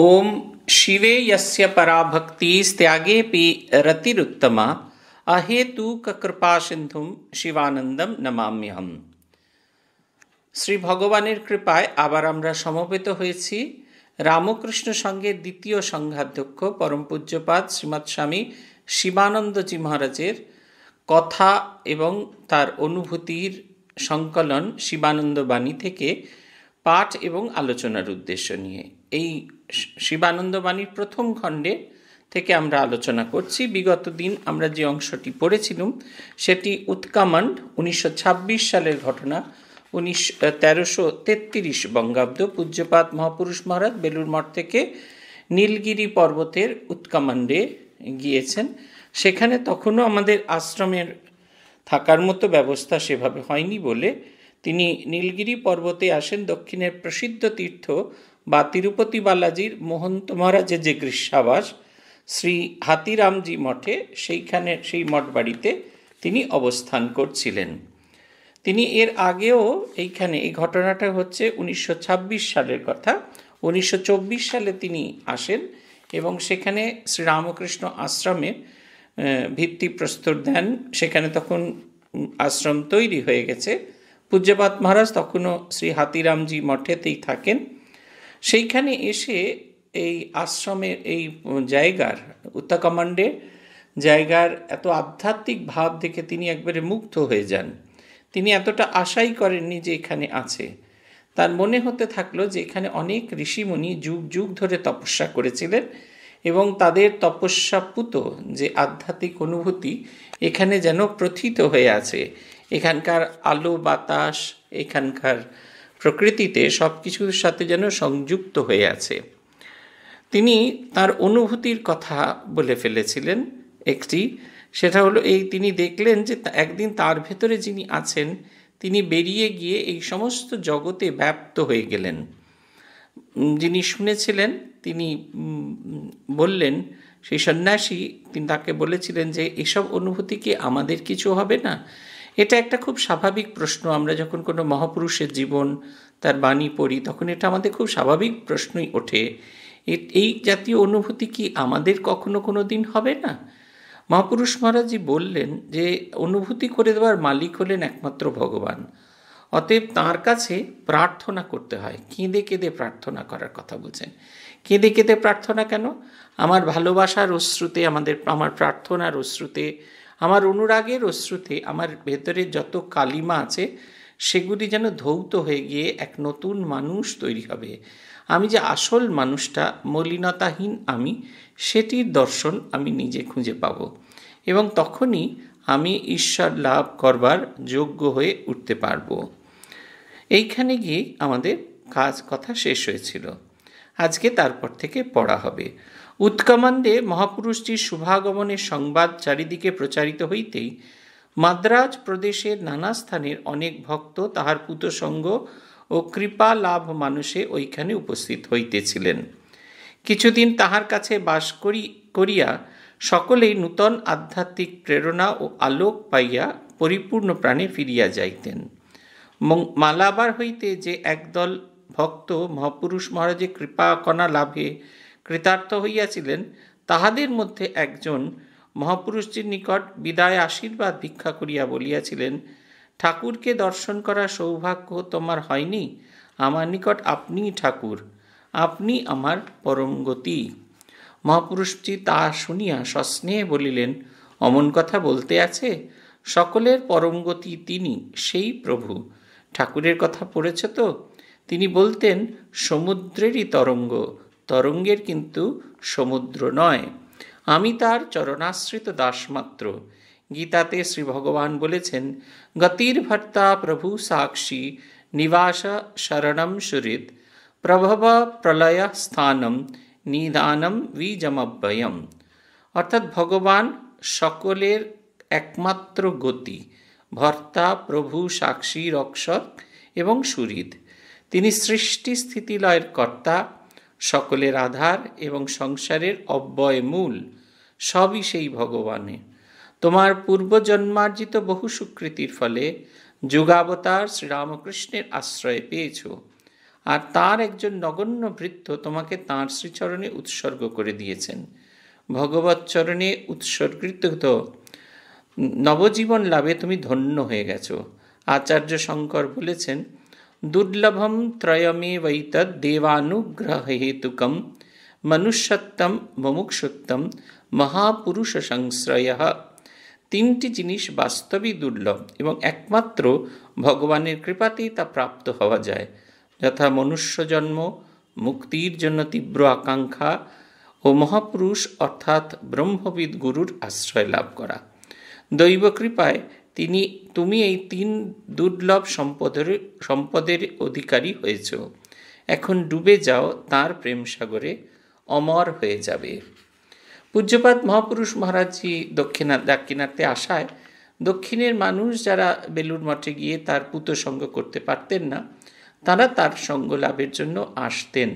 ओम शिवे यस्य पराभक्ति त्यागेपि रतिरुत्तमा अहेतुकृपा সিন্ধুম শিবানন্দম নমাম্যহম শ্রী ভগবানের কৃপায় আবার আমরা সমবেত হয়েছি রামকৃষ্ণ সঙ্গে দ্বিতীয় সংঘাধ্যক্ষ পরম পূজ্যপাত শ্রীমৎ স্বামী শিবানন্দজি মহারাজের কথা এবং তার অনুভূতির সংকলন শিবানন্দ বাণী থেকে পাঠ এবং আলোচনার উদ্দেশ্য নিয়ে এই শিবানন্দ বাণীর প্রথম খণ্ডে থেকে আমরা আলোচনা করছি বিগত দিন আমরা যে অংশটি পড়েছিলাম সেটি উৎকামান্ড উনিশশো সালের ঘটনা উনিশ তেরোশো তেত্রিশ বঙ্গাব্দ পূজ্যপাত মহাপুরুষ মহারাজ বেলুর মঠ থেকে নীলগিরি পর্বতের উৎকামান্ডে গিয়েছেন সেখানে তখনও আমাদের আশ্রমের থাকার মতো ব্যবস্থা সেভাবে হয়নি বলে তিনি নীলগিরি পর্বতে আসেন দক্ষিণের প্রসিদ্ধ তীর্থ বা তিরুপতি বালাজির মোহন্ত মহারাজের যে গ্রীষ্মাবাস শ্রী হাতিরামজি মঠে সেইখানে সেই মঠ বাড়িতে তিনি অবস্থান করছিলেন তিনি এর আগেও এইখানে এই ঘটনাটা হচ্ছে উনিশশো সালের কথা উনিশশো সালে তিনি আসেন এবং সেখানে শ্রীরামকৃষ্ণ আশ্রমের ভিত্তিপ্রস্তর দেন সেখানে তখন আশ্রম তৈরি হয়ে গেছে পূজ্যপাত মহারাজ তখনও শ্রী হাতিরামজি মঠেতেই থাকেন সেইখানে এসে এই আশ্রমের এই জায়গার উত্তাকমান্ডের জায়গার এত আধ্যাত্মিক ভাব দেখে তিনি একবারে মুগ্ধ হয়ে যান তিনি এতটা আশাই করেননি যে এখানে আছে তার মনে হতে থাকলো যে এখানে অনেক ঋষিমুনি যুগ যুগ ধরে তপস্যা করেছিলেন এবং তাদের তপস্যাপুত যে আধ্যাত্মিক অনুভূতি এখানে যেন প্রথিত হয়ে আছে এখানকার আলো বাতাস এখানকার প্রকৃতিতে সব কিছুর সাথে যেন সংযুক্ত হয়ে আছে তিনি তার অনুভূতির কথা বলে ফেলেছিলেন একটি সেটা হলো এই তিনি দেখলেন যে একদিন তার ভেতরে যিনি আছেন তিনি বেরিয়ে গিয়ে এই সমস্ত জগতে ব্যপ্ত হয়ে গেলেন যিনি শুনেছিলেন তিনি বললেন সেই সন্ন্যাসী তিনি তাকে বলেছিলেন যে এসব অনুভূতি কি আমাদের কিছু হবে না এটা একটা খুব স্বাভাবিক প্রশ্ন আমরা যখন কোনো মহাপুরুষের জীবন তার বাণী পড়ি তখন এটা আমাদের খুব স্বাভাবিক প্রশ্নই ওঠে এই জাতীয় অনুভূতি কি আমাদের কখনো কোনো দিন হবে না মহাপুরুষ মহারাজজি বললেন যে অনুভূতি করে দেওয়ার মালিক হলেন একমাত্র ভগবান অতএব তার কাছে প্রার্থনা করতে হয় কেঁদে কেঁদে প্রার্থনা করার কথা বলছেন কেঁদে কেঁদে প্রার্থনা কেন আমার ভালোবাসার অশ্রুতে আমাদের আমার প্রার্থনার অশ্রুতে আমার অনুরাগের অশ্রুতে আমার ভেতরে যত কালিমা আছে সেগুলি যেন ধৌত হয়ে গিয়ে এক নতুন মানুষ তৈরি হবে আমি যে আসল মানুষটা মলিনতাহীন আমি সেটির দর্শন আমি নিজে খুঁজে পাব এবং তখনই আমি ঈশ্বর লাভ করবার যোগ্য হয়ে উঠতে পারব এইখানে গিয়ে আমাদের কাজ কথা শেষ হয়েছিল আজকে তারপর থেকে পড়া হবে উৎকমান্দে মহাপুরুষটির শুভাগমনের সংবাদ চারিদিকে প্রচারিত হইতেই মাদ্রাজ প্রদেশের নানা স্থানের অনেক ভক্ত তাহার পুতসঙ্গ ও কৃপা লাভ মানুষে ওইখানে উপস্থিত হইতেছিলেন কিছুদিন তাহার কাছে বাস করি করিয়া সকলেই নূতন আধ্যাত্মিক প্রেরণা ও আলোক পাইয়া পরিপূর্ণ প্রাণে ফিরিয়া যাইতেন মালাবার হইতে যে একদল ভক্ত মহাপুরুষ মহারাজের কৃপা কণা লাভে কৃতার্থ হইয়াছিলেন তাহাদের মধ্যে একজন মহাপুরুষটির নিকট বিদায় আশীর্বাদ ভিক্ষা করিয়া বলিয়াছিলেন ঠাকুরকে দর্শন করা সৌভাগ্য তোমার হয়নি আমার নিকট আপনি ঠাকুর আপনি আমার পরম গতি মহাপুরুষটি তা শুনিয়া সস্নেহে বলিলেন অমন কথা বলতে আছে সকলের পরম গতি তিনি সেই প্রভু ঠাকুরের কথা পড়েছে তো তিনি বলতেন সমুদ্রেরই তরঙ্গ তরঙ্গের কিন্তু সমুদ্র নয় আমি তার চরণাশ্রিত দাসমাত্র গীতাতে শ্রী ভগবান বলেছেন গতির ভর্তা প্রভু সাক্ষী নিবাস শরণম সুরিত প্রভব প্রলয় স্থানম নিদানম বীজমব্যয়ম অর্থাৎ ভগবান সকলের একমাত্র গতি ভর্তা প্রভু সাক্ষী রক্ষক এবং সুরিত তিনি সৃষ্টি স্থিতিলয়ের কর্তা সকলের আধার এবং সংসারের অব্যয় মূল সবই সেই ভগবানে তোমার পূর্বজন্মার্জিত বহু সুকৃতির ফলে যুগাবতার শ্রীরামকৃষ্ণের আশ্রয় পেয়েছ আর তার একজন নগণ্য ভৃত্য তোমাকে তাঁর শ্রীচরণে উৎসর্গ করে দিয়েছেন ভগবত চরণে উৎসর্গৃত নবজীবন লাভে তুমি ধন্য হয়ে গেছ আচার্য শঙ্কর বলেছেন दुर्लभम त्रयमे वैतद देवानुग्रहहेतुकम মনুষ্যত্বম মুমুক্ষুত্বম মহাপুরুষ সংশ্রয় তিনটি জিনিস বাস্তবই দুর্লভ এবং একমাত্র ভগবানের কৃপাতেই তা প্রাপ্ত হওয়া যায় যথা মনুষ্য জন্ম মুক্তির জন্য তীব্র আকাঙ্ক্ষা ও মহাপুরুষ অর্থাৎ ব্রহ্মবিদ গুরুর আশ্রয় লাভ করা দৈব কৃপায় তিনি তুমি এই তিন দুর্লভ সম্পদের সম্পদের অধিকারী হয়েছ এখন ডুবে যাও তার প্রেম সাগরে অমর হয়ে যাবে পূজ্যপাত মহাপুরুষ মহারাজজি দক্ষিণা দাক্ষিণাতে আসায় দক্ষিণের মানুষ যারা বেলুর মঠে গিয়ে তার পুত সঙ্গ করতে পারতেন না তারা তার সঙ্গ লাভের জন্য আসতেন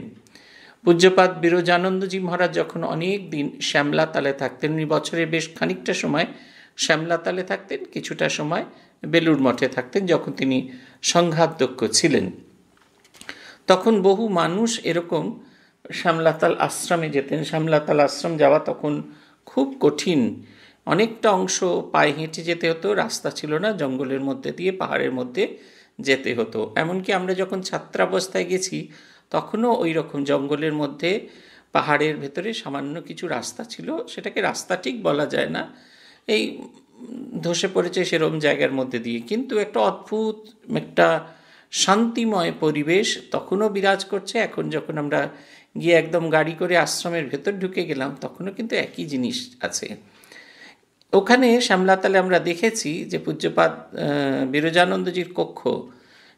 পূজ্যপাত বিরোজানন্দজি মহারাজ যখন অনেক দিন শ্যামলা তালে থাকতেন উনি বছরে বেশ খানিকটা সময় শ্যামলাতালে থাকতেন কিছুটা সময় বেলুর মঠে থাকতেন যখন তিনি সংঘাতদক্ষ ছিলেন তখন বহু মানুষ এরকম শ্যামলাতাল আশ্রমে যেতেন শ্যামলাতাল আশ্রম যাওয়া তখন খুব কঠিন অনেকটা অংশ পায়ে হেঁটে যেতে হতো রাস্তা ছিল না জঙ্গলের মধ্যে দিয়ে পাহাড়ের মধ্যে যেতে হতো এমনকি আমরা যখন ছাত্রাবস্থায় গেছি তখনও ওই রকম জঙ্গলের মধ্যে পাহাড়ের ভেতরে সামান্য কিছু রাস্তা ছিল সেটাকে রাস্তা ঠিক বলা যায় না এই ধসে পড়েছে সেরম জায়গার মধ্যে দিয়ে কিন্তু একটা অদ্ভুত একটা শান্তিময় পরিবেশ তখনও বিরাজ করছে এখন যখন আমরা গিয়ে একদম গাড়ি করে আশ্রমের ভেতর ঢুকে গেলাম তখনও কিন্তু একই জিনিস আছে ওখানে শ্যামলাতালে আমরা দেখেছি যে পূজ্যপাত বিরজানন্দজির কক্ষ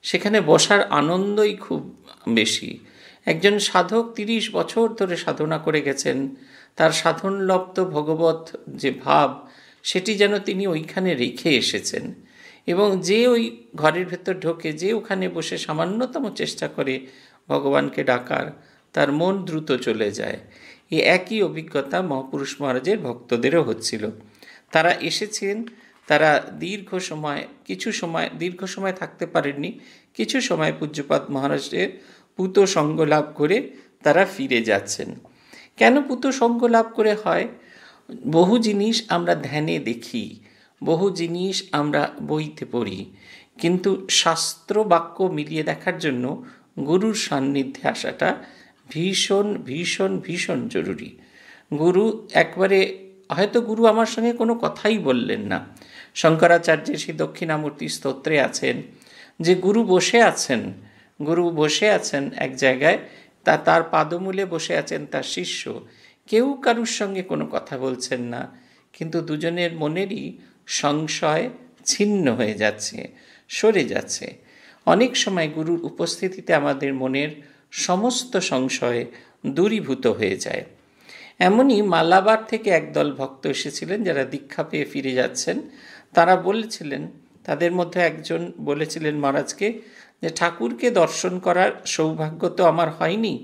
সেখানে বসার আনন্দই খুব বেশি একজন সাধক তিরিশ বছর ধরে সাধনা করে গেছেন তার সাধনলব্ধ ভগবত যে ভাব সেটি যেন তিনি ওইখানে রেখে এসেছেন এবং যে ওই ঘরের ভেতর ঢোকে যে ওখানে বসে সামান্যতম চেষ্টা করে ভগবানকে ডাকার তার মন দ্রুত চলে যায় এই একই অভিজ্ঞতা মহাপুরুষ মহারাজের ভক্তদেরও হচ্ছিল তারা এসেছেন তারা দীর্ঘ সময় কিছু সময় দীর্ঘ সময় থাকতে পারেননি কিছু সময় পূজ্যপাত মহারাজের পুত সঙ্গ লাভ করে তারা ফিরে যাচ্ছেন কেন পুত সঙ্গ লাভ করে হয় বহু জিনিস আমরা ধ্যানে দেখি বহু জিনিস আমরা বইতে পড়ি কিন্তু শাস্ত্র বাক্য মিলিয়ে দেখার জন্য গুরুর সান্নিধ্যে আসাটা ভীষণ ভীষণ ভীষণ জরুরি গুরু একবারে হয়তো গুরু আমার সঙ্গে কোনো কথাই বললেন না শঙ্করাচার্যের সেই দক্ষিণামূর্তি স্তোত্রে আছেন যে গুরু বসে আছেন গুরু বসে আছেন এক জায়গায় তা তার পাদমূলে বসে আছেন তার শিষ্য কেউ কারুর সঙ্গে কোনো কথা বলছেন না কিন্তু দুজনের মনেরই সংশয় ছিন্ন হয়ে যাচ্ছে সরে যাচ্ছে অনেক সময় গুরুর উপস্থিতিতে আমাদের মনের সমস্ত সংশয় দূরীভূত হয়ে যায় এমনই মালাবার থেকে একদল ভক্ত এসেছিলেন যারা দীক্ষা পেয়ে ফিরে যাচ্ছেন তারা বলেছিলেন তাদের মধ্যে একজন বলেছিলেন মহারাজকে যে ঠাকুরকে দর্শন করার সৌভাগ্য তো আমার হয়নি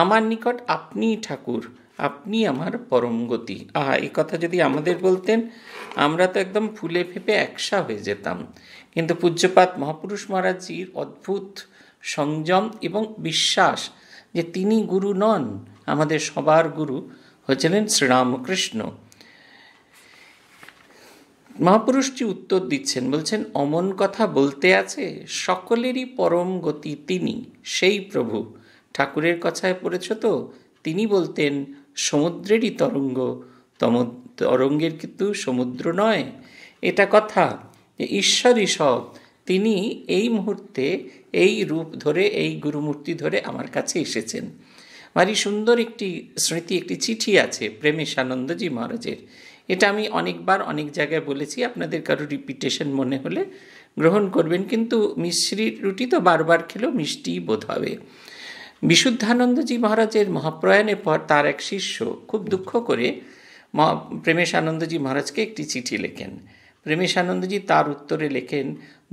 আমার নিকট আপনিই ঠাকুর আপনি আমার পরম গতি আহা এই কথা যদি আমাদের বলতেন আমরা তো একদম ফুলে ফেপে একসা হয়ে যেতাম কিন্তু পূজ্যপাত মহাপুরুষ মহারাজজির অদ্ভুত সংযম এবং বিশ্বাস যে তিনি গুরু নন আমাদের সবার গুরু হয়েছিলেন শ্রীরামকৃষ্ণ মহাপুরুষটি উত্তর দিচ্ছেন বলছেন অমন কথা বলতে আছে সকলেরই পরম গতি তিনি সেই প্রভু ঠাকুরের কথায় পড়েছ তো তিনি বলতেন সমুদ্রেরই তরঙ্গ তম তরঙ্গের কিন্তু সমুদ্র নয় এটা কথা যে ঈশ্বরই সব তিনি এই মুহূর্তে এই রূপ ধরে এই গুরুমূর্তি ধরে আমার কাছে এসেছেন ভারী সুন্দর একটি স্মৃতি একটি চিঠি আছে প্রেমেশ আনন্দজি মহারাজের এটা আমি অনেকবার অনেক জায়গায় বলেছি আপনাদের কারো রিপিটেশন মনে হলে গ্রহণ করবেন কিন্তু মিশ্রির রুটি তো বারবার খেলেও মিষ্টি বোধ হবে বিশুদ্ধানন্দজি মহারাজের মহাপ্রয়াণের পর তার এক শিষ্য খুব দুঃখ করে প্রেমেশ প্রেমেশানন্দজি মহারাজকে একটি চিঠি লেখেন প্রেমেশ আনন্দজি তার উত্তরে লেখেন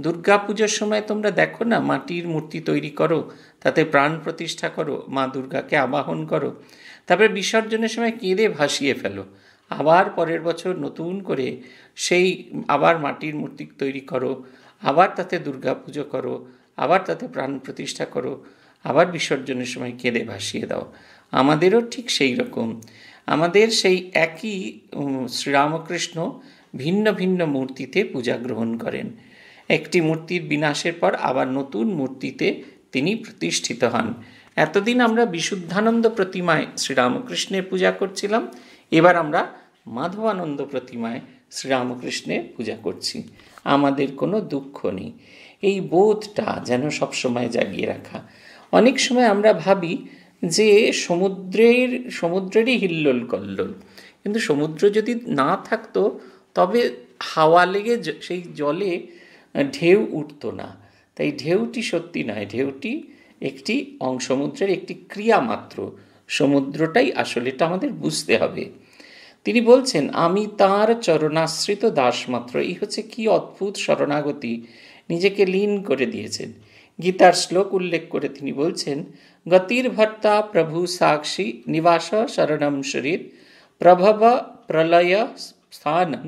দুর্গা পুজোর সময় তোমরা দেখো না মাটির মূর্তি তৈরি করো তাতে প্রাণ প্রতিষ্ঠা করো মা দুর্গাকে আবাহন করো তারপরে বিসর্জনের সময় কেঁদে ভাসিয়ে ফেলো আবার পরের বছর নতুন করে সেই আবার মাটির মূর্তি তৈরি করো আবার তাতে দুর্গা পুজো করো আবার তাতে প্রাণ প্রতিষ্ঠা করো আবার বিসর্জনের সময় কেঁদে ভাসিয়ে দাও আমাদেরও ঠিক সেই রকম আমাদের সেই একই শ্রীরামকৃষ্ণ ভিন্ন ভিন্ন মূর্তিতে পূজা গ্রহণ করেন একটি মূর্তির বিনাশের পর আবার নতুন মূর্তিতে তিনি প্রতিষ্ঠিত হন এতদিন আমরা বিশুদ্ধানন্দ প্রতিমায় শ্রীরামকৃষ্ণের পূজা করছিলাম এবার আমরা মাধবানন্দ প্রতিমায় শ্রীরামকৃষ্ণের পূজা করছি আমাদের কোনো দুঃখ নেই এই বোধটা যেন সবসময় জাগিয়ে রাখা অনেক সময় আমরা ভাবি যে সমুদ্রের সমুদ্রেরই হিল্লোল কল্লোল কিন্তু সমুদ্র যদি না থাকতো তবে হাওয়া লেগে সেই জলে ঢেউ উঠত না তাই ঢেউটি সত্যি নয় ঢেউটি একটি সমুদ্রের একটি ক্রিয়া মাত্র সমুদ্রটাই আসলে এটা আমাদের বুঝতে হবে তিনি বলছেন আমি তার চরণাশ্রিত দাস মাত্র এই হচ্ছে কি অদ্ভুত শরণাগতি নিজেকে লীন করে দিয়েছেন গীতার শ্লোক উল্লেখ করে তিনি বলছেন গতির ভর্তা প্রভু সাক্ষী নিবাস শরণম শরীর প্রভব প্রলয় স্থানম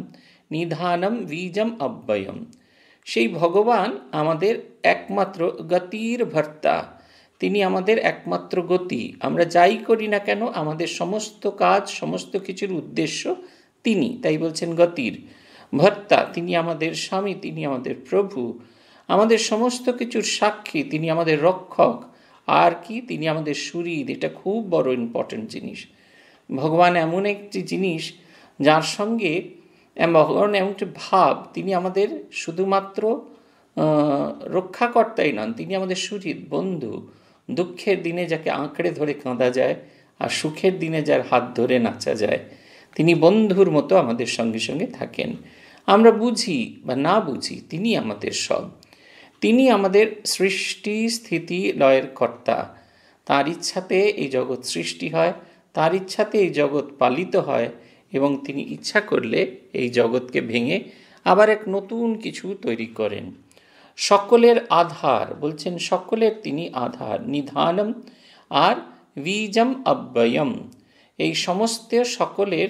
নিধানম বীজম অব্যয়ম সেই ভগবান আমাদের একমাত্র গতির ভর্তা তিনি আমাদের একমাত্র গতি আমরা যাই করি না কেন আমাদের সমস্ত কাজ সমস্ত কিছুর উদ্দেশ্য তিনি তাই বলছেন গতির ভর্তা তিনি আমাদের স্বামী তিনি আমাদের প্রভু আমাদের সমস্ত কিছুর সাক্ষী তিনি আমাদের রক্ষক আর কি তিনি আমাদের সুরিদ এটা খুব বড় ইম্পর্টেন্ট জিনিস ভগবান এমন একটি জিনিস যার সঙ্গে ভগবান এমন একটি ভাব তিনি আমাদের শুধুমাত্র রক্ষাকর্তাই নন তিনি আমাদের সুরিদ বন্ধু দুঃখের দিনে যাকে আঁকড়ে ধরে কাঁদা যায় আর সুখের দিনে যার হাত ধরে নাচা যায় তিনি বন্ধুর মতো আমাদের সঙ্গে সঙ্গে থাকেন আমরা বুঝি বা না বুঝি তিনি আমাদের সব তিনি আমাদের সৃষ্টি স্থিতি লয়ের কর্তা তার ইচ্ছাতে এই জগৎ সৃষ্টি হয় তার ইচ্ছাতে এই জগৎ পালিত হয় এবং তিনি ইচ্ছা করলে এই জগৎকে ভেঙে আবার এক নতুন কিছু তৈরি করেন সকলের আধার বলছেন সকলের তিনি আধার নিধানম আর বীজম অব্যয়ম এই সমস্ত সকলের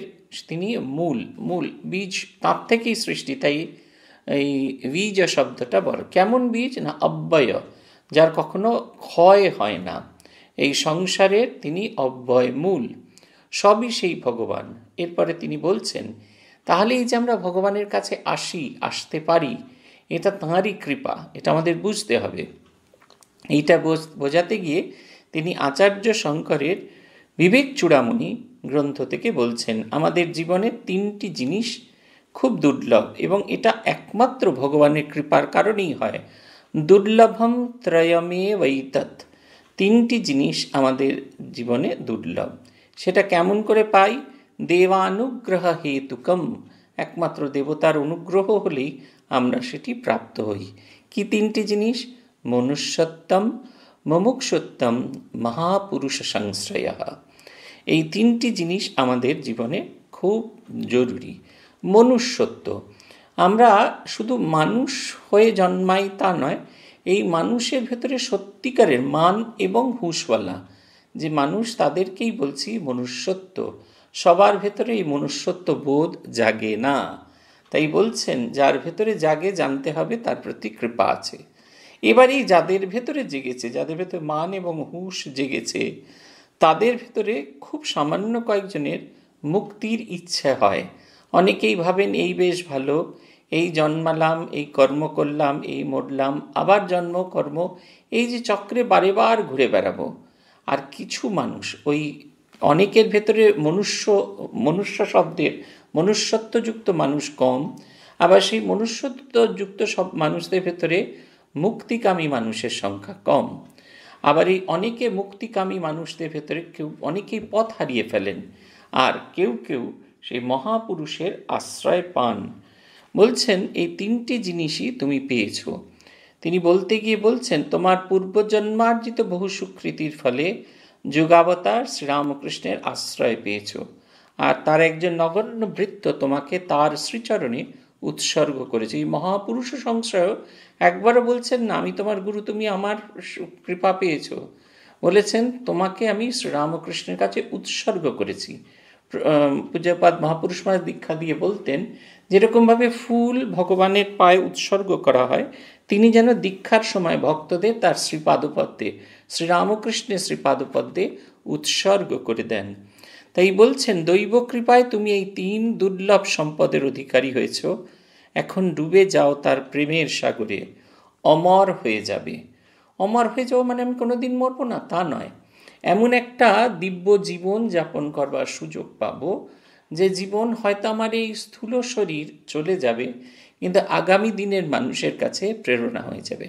তিনি মূল মূল বীজ তার থেকেই সৃষ্টি তাই এই বীজ শব্দটা বড় কেমন বীজ না অব্যয় যার কখনো ক্ষয় হয় না এই সংসারের তিনি অব্যয় মূল সবই সেই ভগবান এরপরে তিনি বলছেন তাহলে এই যে আমরা ভগবানের কাছে আসি আসতে পারি এটা তাঁরই কৃপা এটা আমাদের বুঝতে হবে এইটা বোঝাতে গিয়ে তিনি আচার্য শঙ্করের বিবেক চূড়ামণি গ্রন্থ থেকে বলছেন আমাদের জীবনে তিনটি জিনিস খুব দুর্লভ এবং এটা একমাত্র ভগবানের কৃপার কারণেই হয় দুর্লভম ত্রয়মে বৈতত তিনটি জিনিস আমাদের জীবনে দুর্লভ সেটা কেমন করে পাই দেবানুগ্রহ হেতুকম একমাত্র দেবতার অনুগ্রহ হলেই আমরা সেটি প্রাপ্ত হই কি তিনটি জিনিস মনুষ্যত্তম মমুক্ষত্বম মহাপুরুষ সংশ্রয় এই তিনটি জিনিস আমাদের জীবনে খুব জরুরি মনুষ্যত্ব আমরা শুধু মানুষ হয়ে জন্মাই তা নয় এই মানুষের ভেতরে সত্যিকারের মান এবং হুঁশওয়ালা যে মানুষ তাদেরকেই বলছি মনুষ্যত্ব সবার ভেতরে এই মনুষ্যত্ব বোধ জাগে না তাই বলছেন যার ভেতরে জাগে জানতে হবে তার প্রতি কৃপা আছে এবারেই যাদের ভেতরে জেগেছে যাদের ভেতরে মান এবং হুঁশ জেগেছে তাদের ভেতরে খুব সামান্য কয়েকজনের মুক্তির ইচ্ছে হয় অনেকেই ভাবেন এই বেশ ভালো এই জন্মালাম এই কর্ম করলাম এই মরলাম আবার জন্ম কর্ম এই যে চক্রে বারে বার ঘুরে বেড়াবো আর কিছু মানুষ ওই অনেকের ভেতরে মনুষ্য মনুষ্য শব্দের মনুষ্যত্বযুক্ত মানুষ কম আবার সেই মনুষ্যত্বযুক্ত সব মানুষদের ভেতরে মুক্তিকামী মানুষের সংখ্যা কম আবার এই অনেকে মুক্তিকামী মানুষদের ভেতরে কেউ অনেকেই পথ হারিয়ে ফেলেন আর কেউ কেউ সেই মহাপুরুষের আশ্রয় পান বলছেন এই তিনটি জিনিসই তুমি পেয়েছ তিনি বলতে গিয়ে বলছেন তোমার পূর্বজন্মার্জিত বহু সুকৃতির ফলে যুগাবতার শ্রীরামকৃষ্ণের আশ্রয় পেয়েছ আর তার একজন নগণ্য বৃত্ত তোমাকে তার শ্রীচরণে উৎসর্গ করেছে এই মহাপুরুষ সংশয় একবারও বলছেন না আমি তোমার গুরু তুমি আমার কৃপা পেয়েছ বলেছেন তোমাকে আমি শ্রীরামকৃষ্ণের কাছে উৎসর্গ করেছি পূজাপাত মহাপুরুষমা দীক্ষা দিয়ে বলতেন যেরকমভাবে ফুল ভগবানের পায়ে উৎসর্গ করা হয় তিনি যেন দীক্ষার সময় ভক্তদের তার শ্রীপাদপদ্মে শ্রীরামকৃষ্ণের শ্রীপাদপদ্মে উৎসর্গ করে দেন তাই বলছেন দৈব কৃপায় তুমি এই তিন দুর্লভ সম্পদের অধিকারী হয়েছ এখন ডুবে যাও তার প্রেমের সাগরে অমর হয়ে যাবে অমর হয়ে যাও মানে আমি কোনোদিন মরবো না তা নয় এমন একটা দিব্য জীবন যাপন করবার সুযোগ পাবো যে জীবন হয়তো আমার এই স্থূল শরীর চলে যাবে কিন্তু আগামী দিনের মানুষের কাছে প্রেরণা হয়ে যাবে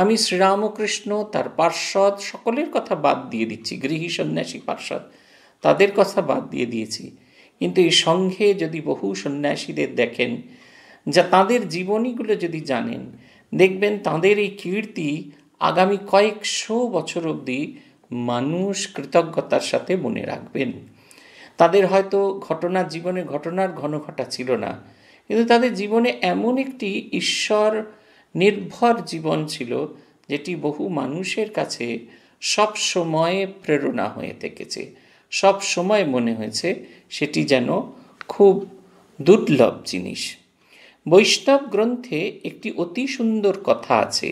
আমি শ্রীরামকৃষ্ণ তার পার্শ্বদ সকলের কথা বাদ দিয়ে দিচ্ছি গৃহী সন্ন্যাসী পার্শ্বদ তাদের কথা বাদ দিয়ে দিয়েছি কিন্তু এই সঙ্ঘে যদি বহু সন্ন্যাসীদের দেখেন যা তাদের জীবনীগুলো যদি জানেন দেখবেন তাদের এই কীর্তি আগামী কয়েকশো বছর অবধি মানুষ কৃতজ্ঞতার সাথে মনে রাখবেন তাদের হয়তো ঘটনা জীবনে ঘটনার ঘন ঘটা ছিল না কিন্তু তাদের জীবনে এমন একটি ঈশ্বর নির্ভর জীবন ছিল যেটি বহু মানুষের কাছে সব সময়ে প্রেরণা হয়ে থেকেছে সব সময় মনে হয়েছে সেটি যেন খুব দুর্লভ জিনিস বৈষ্ণব গ্রন্থে একটি অতি সুন্দর কথা আছে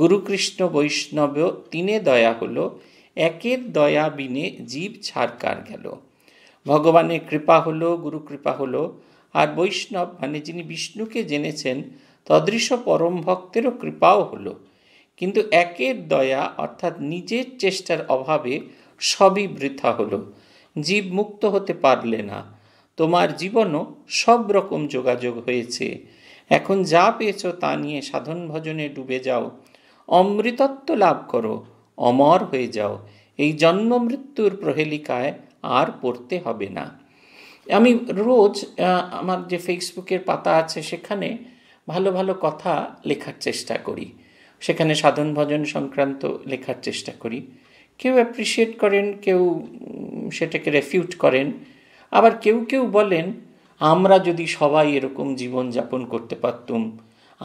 গুরুকৃষ্ণ বৈষ্ণব তিনে দয়া হলো একের দয়া বিনে জীব ছাড়কার গেল ভগবানের কৃপা হলো গুরু কৃপা হলো আর বৈষ্ণব মানে যিনি বিষ্ণুকে জেনেছেন তদৃশ পরম ভক্তেরও কৃপাও হলো কিন্তু একের দয়া অর্থাৎ নিজের চেষ্টার অভাবে সবই বৃথা হলো জীব মুক্ত হতে পারলে না তোমার জীবনও সব রকম যোগাযোগ হয়েছে এখন যা পেয়েছ তা নিয়ে সাধন ভজনে ডুবে যাও অমৃতত্ব লাভ করো অমর হয়ে যাও এই জন্ম মৃত্যুর প্রহেলিকায় আর পড়তে হবে না আমি রোজ আমার যে ফেসবুকের পাতা আছে সেখানে ভালো ভালো কথা লেখার চেষ্টা করি সেখানে সাধন ভজন সংক্রান্ত লেখার চেষ্টা করি কেউ অ্যাপ্রিসিয়েট করেন কেউ সেটাকে রেফিউট করেন আবার কেউ কেউ বলেন আমরা যদি সবাই এরকম জীবন যাপন করতে পারতুম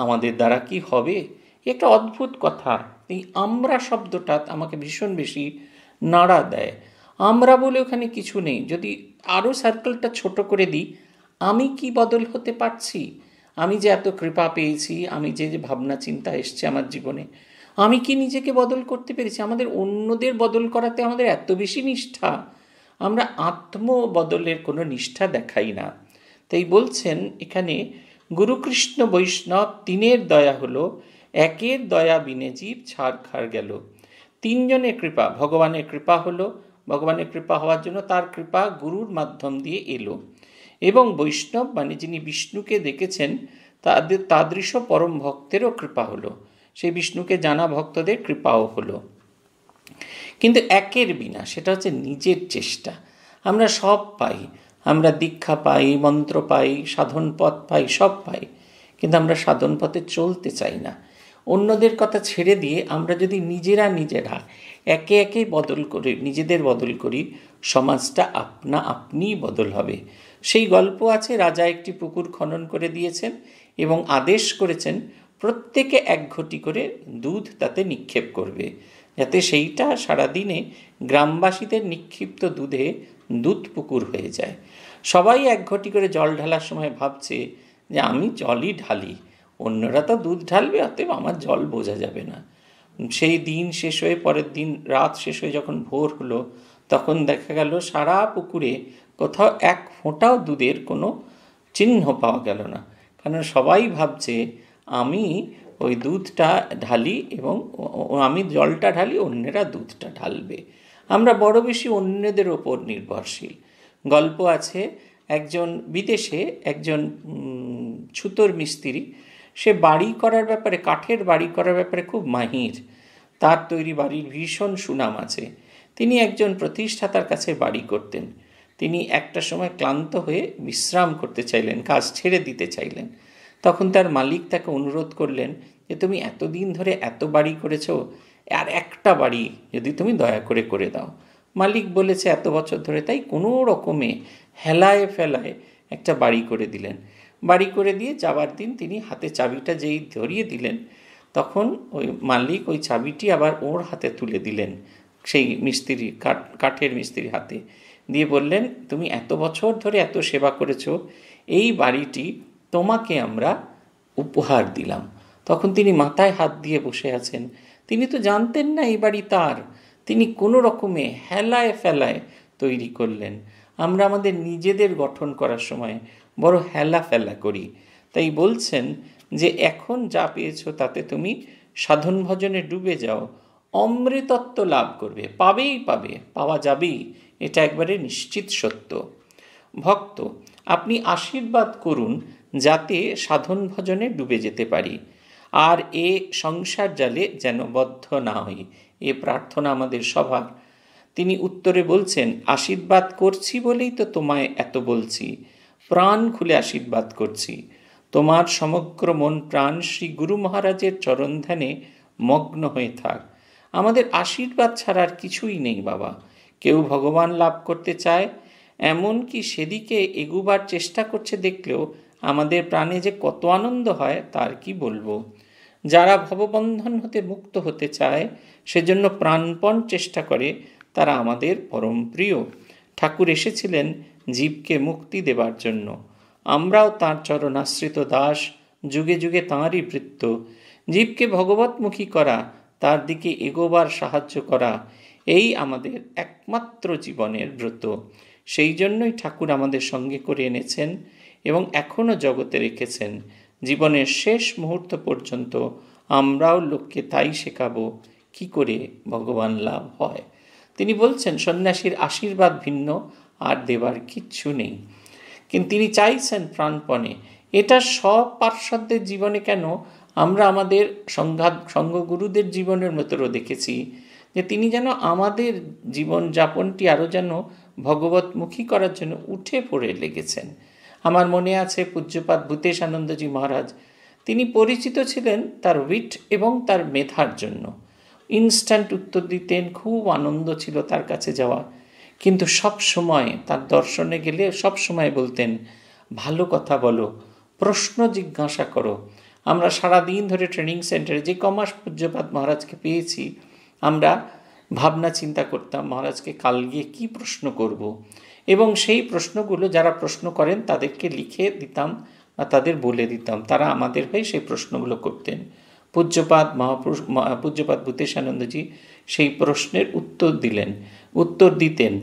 আমাদের দ্বারা কি হবে একটা অদ্ভুত কথা এই আমরা শব্দটা আমাকে ভীষণ বেশি নাড়া দেয় আমরা বলে ওখানে কিছু নেই যদি আরও সার্কেলটা ছোট করে দিই আমি কি বদল হতে পারছি আমি যে এত কৃপা পেয়েছি আমি যে যে ভাবনা চিন্তা এসছে আমার জীবনে আমি কি নিজেকে বদল করতে পেরেছি আমাদের অন্যদের বদল করাতে আমাদের এত বেশি নিষ্ঠা আমরা আত্ম বদলের কোনো নিষ্ঠা দেখাই না তাই বলছেন এখানে গুরুকৃষ্ণ বৈষ্ণব তিনের দয়া হলো একের দয়া বিনে জীব ছাড় খাড় গেল তিনজনের কৃপা ভগবানের কৃপা হলো ভগবানের কৃপা হওয়ার জন্য তার কৃপা গুরুর মাধ্যম দিয়ে এলো এবং বৈষ্ণব মানে যিনি বিষ্ণুকে দেখেছেন তাদের তাদৃশ পরম ভক্তেরও কৃপা হলো সেই বিষ্ণুকে জানা ভক্তদের কৃপাও হলো কিন্তু একের বিনা সেটা হচ্ছে নিজের চেষ্টা আমরা সব পাই আমরা দীক্ষা পাই মন্ত্র পাই সাধন পথ পাই সব পাই কিন্তু আমরা সাধন পথে চলতে চাই না অন্যদের কথা ছেড়ে দিয়ে আমরা যদি নিজেরা নিজেরা একে একেই বদল করি নিজেদের বদল করি সমাজটা আপনা আপনিই বদল হবে সেই গল্প আছে রাজা একটি পুকুর খনন করে দিয়েছেন এবং আদেশ করেছেন প্রত্যেকে এক ঘটি করে দুধ তাতে নিক্ষেপ করবে যাতে সেইটা সারাদিনে গ্রামবাসীদের নিক্ষিপ্ত দুধে দুধ পুকুর হয়ে যায় সবাই এক ঘটি করে জল ঢালার সময় ভাবছে যে আমি জলই ঢালি অন্যরা তো দুধ ঢালবে অতএব আমার জল বোঝা যাবে না সেই দিন শেষ হয়ে পরের দিন রাত শেষ হয়ে যখন ভোর হলো তখন দেখা গেল সারা পুকুরে কোথাও এক ফোঁটাও দুধের কোনো চিহ্ন পাওয়া গেল না কারণ সবাই ভাবছে আমি ওই দুধটা ঢালি এবং আমি জলটা ঢালি অন্যেরা দুধটা ঢালবে আমরা বড় বেশি অন্যদের ওপর নির্ভরশীল গল্প আছে একজন বিদেশে একজন ছুতোর মিস্ত্রি সে বাড়ি করার ব্যাপারে কাঠের বাড়ি করার ব্যাপারে খুব মাহির তার তৈরি বাড়ির ভীষণ সুনাম আছে তিনি একজন প্রতিষ্ঠাতার কাছে বাড়ি করতেন তিনি একটা সময় ক্লান্ত হয়ে বিশ্রাম করতে চাইলেন কাজ ছেড়ে দিতে চাইলেন তখন তার মালিক তাকে অনুরোধ করলেন যে তুমি এতদিন ধরে এত বাড়ি করেছ আর একটা বাড়ি যদি তুমি দয়া করে করে দাও মালিক বলেছে এত বছর ধরে তাই কোনো রকমে হেলায় ফেলায় একটা বাড়ি করে দিলেন বাড়ি করে দিয়ে যাওয়ার দিন তিনি হাতে চাবিটা যেই ধরিয়ে দিলেন তখন ওই মালিক ওই চাবিটি আবার ওর হাতে তুলে দিলেন সেই মিস্ত্রি কাঠ কাঠের মিস্ত্রির হাতে দিয়ে বললেন তুমি এত বছর ধরে এত সেবা করেছো এই বাড়িটি তোমাকে আমরা উপহার দিলাম তখন তিনি মাথায় হাত দিয়ে বসে আছেন তিনি তো জানতেন না এই বাড়ি তার তিনি কোনো রকমে হেলায় ফেলায় তৈরি করলেন আমরা আমাদের নিজেদের গঠন করার সময় বড় হেলা ফেলা করি তাই বলছেন যে এখন যা পেয়েছ তাতে তুমি সাধন ভজনে ডুবে যাও অমৃতত্ব লাভ করবে পাবেই পাবে পাওয়া যাবেই এটা একবারে নিশ্চিত সত্য ভক্ত আপনি আশীর্বাদ করুন যাতে সাধন ভজনে ডুবে যেতে পারি আর এ সংসার জালে যেন বদ্ধ না হই এ প্রার্থনা আমাদের সভার তিনি উত্তরে বলছেন আশীর্বাদ করছি বলেই তো তোমায় এত বলছি প্রাণ খুলে আশীর্বাদ করছি তোমার সমগ্র মন প্রাণ শ্রী গুরু মহারাজের চরণ ধ্যানে মগ্ন হয়ে থাক আমাদের আশীর্বাদ ছাড়ার কিছুই নেই বাবা কেউ ভগবান লাভ করতে চায় এমনকি সেদিকে এগুবার চেষ্টা করছে দেখলেও আমাদের প্রাণে যে কত আনন্দ হয় তার কি বলবো যারা ভববন্ধন হতে মুক্ত হতে চায় সেজন্য প্রাণপণ চেষ্টা করে তারা আমাদের পরম প্রিয় ঠাকুর এসেছিলেন জীবকে মুক্তি দেবার জন্য আমরাও তাঁর চরণাশ্রিত দাস যুগে যুগে তাঁরই বৃত্ত জীবকে ভগবতমুখী করা তার দিকে এগোবার সাহায্য করা এই আমাদের একমাত্র জীবনের ব্রত সেই জন্যই ঠাকুর আমাদের সঙ্গে করে এনেছেন এবং এখনও জগতে রেখেছেন জীবনের শেষ মুহূর্ত পর্যন্ত আমরাও লোককে তাই শেখাবো কি করে ভগবান লাভ হয় তিনি বলছেন সন্ন্যাসীর আশীর্বাদ ভিন্ন আর দেবার কিচ্ছু নেই কিন্তু তিনি চাইছেন প্রাণপণে এটা সব পার্শ্বদের জীবনে কেন আমরা আমাদের সংঘাত সংঘগুরুদের জীবনের মতো দেখেছি যে তিনি যেন আমাদের জীবন যাপনটি আরও যেন ভগবতমুখী করার জন্য উঠে পড়ে লেগেছেন আমার মনে আছে পূজ্যপাত ভূতেশ আনন্দজি মহারাজ তিনি পরিচিত ছিলেন তার উইট এবং তার মেধার জন্য ইনস্ট্যান্ট উত্তর দিতেন খুব আনন্দ ছিল তার কাছে যাওয়া কিন্তু সব সময় তার দর্শনে গেলে সব সময় বলতেন ভালো কথা বলো প্রশ্ন জিজ্ঞাসা করো আমরা সারা দিন ধরে ট্রেনিং সেন্টারে যে কমাস পূজ্যপাত মহারাজকে পেয়েছি আমরা ভাবনা চিন্তা করতাম মহারাজকে কাল গিয়ে কী প্রশ্ন করব। এবং সেই প্রশ্নগুলো যারা প্রশ্ন করেন তাদেরকে লিখে দিতাম বা তাদের বলে দিতাম তারা আমাদের হয়ে সেই প্রশ্নগুলো করতেন পূজ্যপাত মহাপুরুষ পূজ্যপাত ভূতেশানন্দজি সেই প্রশ্নের উত্তর দিলেন উত্তর দিতেন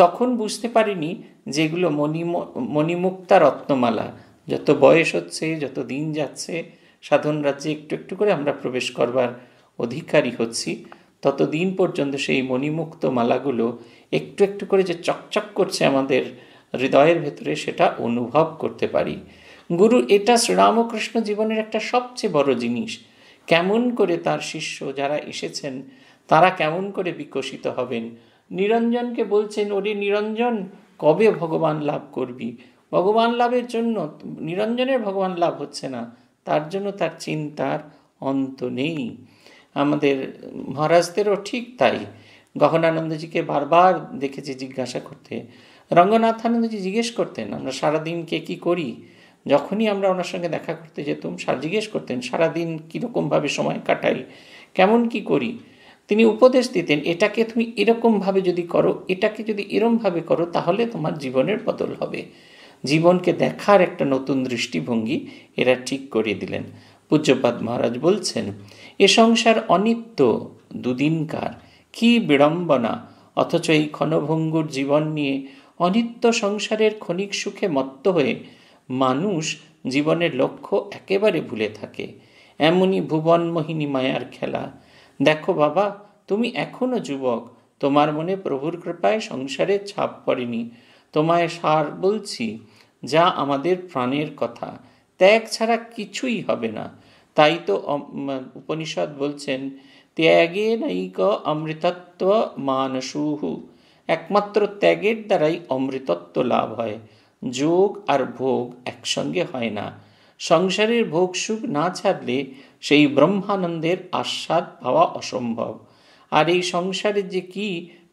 তখন বুঝতে পারিনি যে এগুলো মণিম মণিমুক্তা রত্নমালা যত বয়স হচ্ছে যত দিন যাচ্ছে সাধন রাজ্যে একটু একটু করে আমরা প্রবেশ করবার অধিকারী হচ্ছি ততদিন পর্যন্ত সেই মণিমুক্ত মালাগুলো একটু একটু করে যে চকচক করছে আমাদের হৃদয়ের ভেতরে সেটা অনুভব করতে পারি গুরু এটা শ্রীরামকৃষ্ণ জীবনের একটা সবচেয়ে বড় জিনিস কেমন করে তার শিষ্য যারা এসেছেন তারা কেমন করে বিকশিত হবেন নিরঞ্জনকে বলছেন ওরে নিরঞ্জন কবে ভগবান লাভ করবি ভগবান লাভের জন্য নিরঞ্জনের ভগবান লাভ হচ্ছে না তার জন্য তার চিন্তার অন্ত নেই আমাদের মহারাজদেরও ঠিক তাই গহনানন্দজিকে বারবার দেখেছি জিজ্ঞাসা করতে রঙ্গনাথানন্দজি জিজ্ঞেস করতেন আমরা সারাদিনকে কি করি যখনই আমরা ওনার সঙ্গে দেখা করতে যেতাম সার জিজ্ঞেস করতেন সারাদিন কীরকমভাবে সময় কাটাই কেমন কি করি তিনি উপদেশ দিতেন এটাকে তুমি এরকমভাবে যদি করো এটাকে যদি এরমভাবে করো তাহলে তোমার জীবনের বদল হবে জীবনকে দেখার একটা নতুন দৃষ্টিভঙ্গি এরা ঠিক করে দিলেন পূজ্যপাদ মহারাজ বলছেন এ সংসার অনিত্য দুদিনকার কি বিড়ম্বনা অথচ এই ক্ষণভঙ্গুর জীবন নিয়ে অনিত্য সংসারের ক্ষণিক সুখে মত্ত হয়ে মানুষ জীবনের লক্ষ্য একেবারে ভুলে থাকে এমনই ভুবনমোহিনী মায়ার খেলা দেখো বাবা তুমি এখনও যুবক তোমার মনে প্রভুর কৃপায় সংসারের ছাপ পড়েনি তোমায় সার বলছি যা আমাদের প্রাণের কথা ত্যাগ ছাড়া কিছুই হবে না তাই তো উপনিষদ বলছেন ত্যাগে নৈক অমৃতত্ব মানসুহু একমাত্র ত্যাগের দ্বারাই অমৃতত্ব লাভ হয় যোগ আর ভোগ একসঙ্গে হয় না সংসারের ভোগ সুখ না ছাড়লে সেই ব্রহ্মানন্দের আস্বাদ পাওয়া অসম্ভব আর এই সংসারের যে কি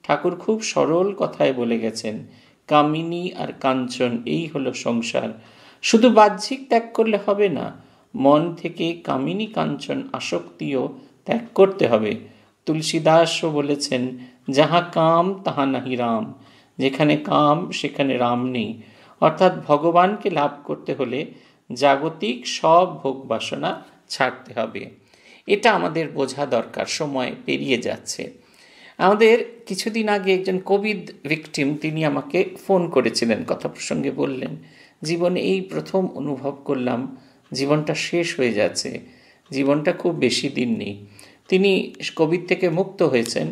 ঠাকুর খুব সরল কথায় বলে গেছেন কামিনী আর কাঞ্চন এই হলো সংসার শুধু বাহ্যিক ত্যাগ করলে হবে না মন থেকে কামিনী কাঞ্চন আসক্তিও ত্যাগ করতে হবে তুলসীদাসও বলেছেন যাহা কাম তাহা নাহি রাম যেখানে কাম সেখানে রাম নেই অর্থাৎ ভগবানকে লাভ করতে হলে জাগতিক সব ভোগ বাসনা ছাড়তে হবে এটা আমাদের বোঝা দরকার সময় পেরিয়ে যাচ্ছে আমাদের কিছুদিন আগে একজন কোভিড ভিকটিম তিনি আমাকে ফোন করেছিলেন কথা প্রসঙ্গে বললেন জীবনে এই প্রথম অনুভব করলাম জীবনটা শেষ হয়ে যাচ্ছে জীবনটা খুব বেশি দিন নেই তিনি কোভিড থেকে মুক্ত হয়েছেন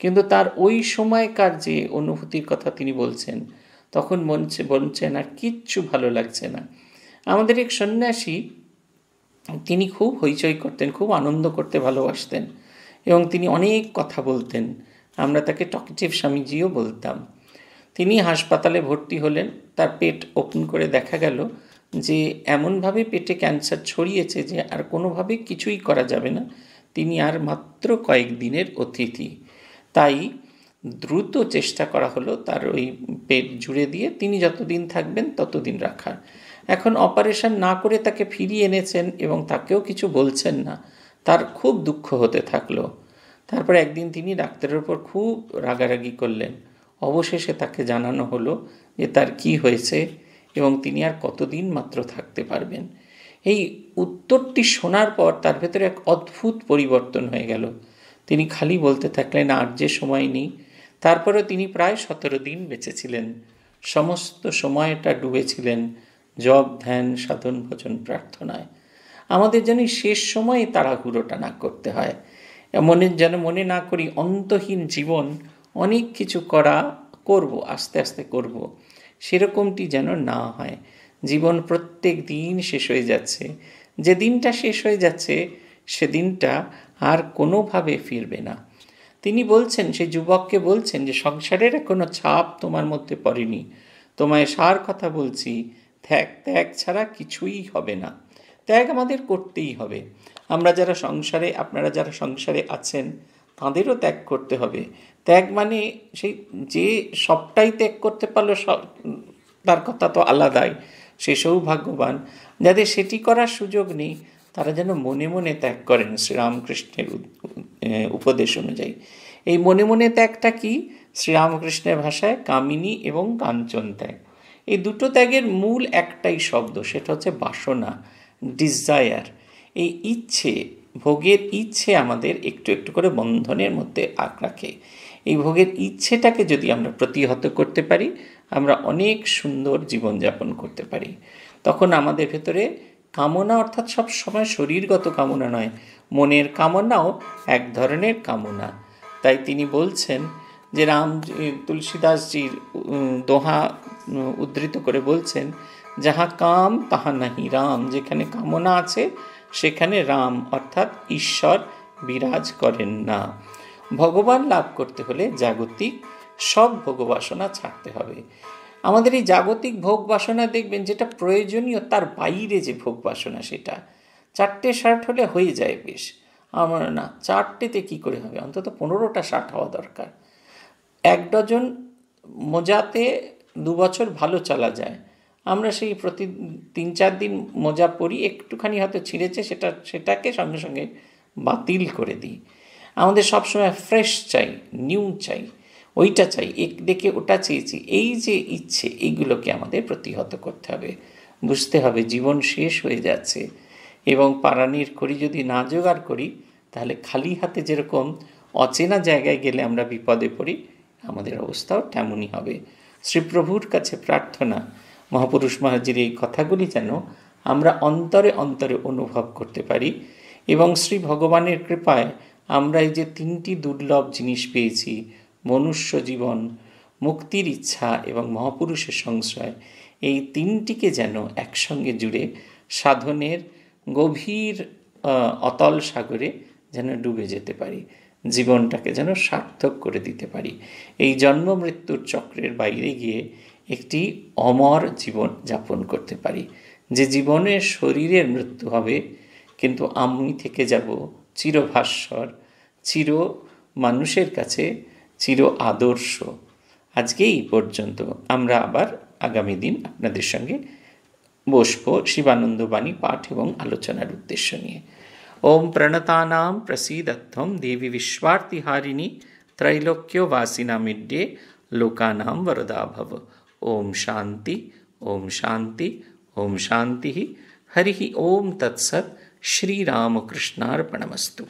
কিন্তু তার ওই সময়কার যে অনুভূতির কথা তিনি বলছেন তখন মনছে বলছে না কিচ্ছু ভালো লাগছে না আমাদের এক সন্ন্যাসী তিনি খুব হইচই করতেন খুব আনন্দ করতে ভালোবাসতেন এবং তিনি অনেক কথা বলতেন আমরা তাকে টকচেপ স্বামীজিও বলতাম তিনি হাসপাতালে ভর্তি হলেন তার পেট ওপেন করে দেখা গেল যে এমনভাবে পেটে ক্যান্সার ছড়িয়েছে যে আর কোনোভাবে কিছুই করা যাবে না তিনি আর মাত্র কয়েক দিনের অতিথি তাই দ্রুত চেষ্টা করা হলো তার ওই পেট জুড়ে দিয়ে তিনি যতদিন থাকবেন ততদিন রাখার এখন অপারেশন না করে তাকে ফিরিয়ে এনেছেন এবং তাকেও কিছু বলছেন না তার খুব দুঃখ হতে থাকলো তারপর একদিন তিনি ডাক্তারের ওপর খুব রাগারাগি করলেন অবশেষে তাকে জানানো হলো যে তার কি হয়েছে এবং তিনি আর কতদিন মাত্র থাকতে পারবেন এই উত্তরটি শোনার পর তার ভেতরে এক অদ্ভুত পরিবর্তন হয়ে গেল তিনি খালি বলতে থাকলেন আর যে সময় নেই তারপরেও তিনি প্রায় সতেরো দিন বেঁচেছিলেন সমস্ত সময়টা ডুবেছিলেন জব ধ্যান সাধন ভজন প্রার্থনায় আমাদের যেন শেষ সময়ে তাড়াহুড়োটা না করতে হয় মনে যেন মনে না করি অন্তহীন জীবন অনেক কিছু করা করব আস্তে আস্তে করব। সেরকমটি যেন না হয় জীবন প্রত্যেক দিন শেষ হয়ে যাচ্ছে যে দিনটা শেষ হয়ে যাচ্ছে সেদিনটা আর কোনোভাবে ফিরবে না তিনি বলছেন সেই যুবককে বলছেন যে সংসারের কোনো ছাপ তোমার মধ্যে পড়েনি তোমায় সার কথা বলছি ত্যাগ ত্যাগ ছাড়া কিছুই হবে না ত্যাগ আমাদের করতেই হবে আমরা যারা সংসারে আপনারা যারা সংসারে আছেন তাঁদেরও ত্যাগ করতে হবে ত্যাগ মানে সেই যে সবটাই ত্যাগ করতে পারলো সব তার কথা তো আলাদাই সে সৌভাগ্যবান যাদের সেটি করার সুযোগ নেই তারা যেন মনে মনে ত্যাগ করেন শ্রীরামকৃষ্ণের উপদেশ অনুযায়ী এই মনে মনে ত্যাগটা কি শ্রীরামকৃষ্ণের ভাষায় কামিনী এবং কাঞ্চন ত্যাগ এই দুটো ত্যাগের মূল একটাই শব্দ সেটা হচ্ছে বাসনা ডিজায়ার এই ইচ্ছে ভোগের ইচ্ছে আমাদের একটু একটু করে বন্ধনের মধ্যে আঁক রাখে এই ভোগের ইচ্ছেটাকে যদি আমরা প্রতিহত করতে পারি আমরা অনেক সুন্দর জীবনযাপন করতে পারি তখন আমাদের ভেতরে কামনা অর্থাৎ সব সময় শরীরগত কামনা নয় মনের কামনাও এক ধরনের কামনা তাই তিনি বলছেন যে রাম তুলসীদাসজির দোহা উদ্ধৃত করে বলছেন যাহা কাম তাহা নাহি রাম যেখানে কামনা আছে সেখানে রাম অর্থাৎ ঈশ্বর বিরাজ করেন না ভগবান লাভ করতে হলে জাগতিক সব ভোগবাসনা ছাড়তে হবে আমাদের এই জাগতিক ভোগ বাসনা দেখবেন যেটা প্রয়োজনীয় তার বাইরে যে ভোগ বাসনা সেটা চারটে শার্ট হলে হয়ে যায় বেশ আমার না চারটেতে কি করে হবে অন্তত পনেরোটা শার্ট হওয়া দরকার এক ডজন মোজাতে দু বছর ভালো চলা যায় আমরা সেই প্রতি তিন চার দিন মোজা পরি একটুখানি হয়তো ছিঁড়েছে সেটা সেটাকে সঙ্গে সঙ্গে বাতিল করে দিই আমাদের সবসময় ফ্রেশ চাই নিউ চাই ওইটা চাই এক ডেকে ওটা চেয়েছি এই যে ইচ্ছে এইগুলোকে আমাদের প্রতিহত করতে হবে বুঝতে হবে জীবন শেষ হয়ে যাচ্ছে এবং পারানির করি যদি না জোগাড় করি তাহলে খালি হাতে যেরকম অচেনা জায়গায় গেলে আমরা বিপদে পড়ি আমাদের অবস্থাও তেমনই হবে শ্রীপ্রভুর কাছে প্রার্থনা মহাপুরুষ মহাজির এই কথাগুলি যেন আমরা অন্তরে অন্তরে অনুভব করতে পারি এবং শ্রী ভগবানের কৃপায় আমরা এই যে তিনটি দুর্লভ জিনিস পেয়েছি মনুষ্য জীবন মুক্তির ইচ্ছা এবং মহাপুরুষের সংশয় এই তিনটিকে যেন একসঙ্গে জুড়ে সাধনের গভীর অতল সাগরে যেন ডুবে যেতে পারি জীবনটাকে যেন সার্থক করে দিতে পারি এই জন্ম মৃত্যুর চক্রের বাইরে গিয়ে একটি অমর জীবন যাপন করতে পারি যে জীবনের শরীরের মৃত্যু হবে কিন্তু আমি থেকে যাব চিরভাস্বর চির মানুষের কাছে சீரோ আদর্শ આજ ગઈ পর্যন্ত আমরা আবার আগামী দিন আপনাদের সঙ্গে বশপ শিবানন্দ বাণী পাঠ এবং আলোচনার উদ্দেশ্যে নিয়ে ओम प्रणतानाम પ્રસীদattham देवी विश्वാർതിহারিণী ত্রৈলোক্যবাসীনা เม દે लोकानां वरदाभव ओम শান্তি ओम শান্তি ओम शांति हरी ओम तत्सत শ্রী রামকৃষ্ণ আরপণমস্তু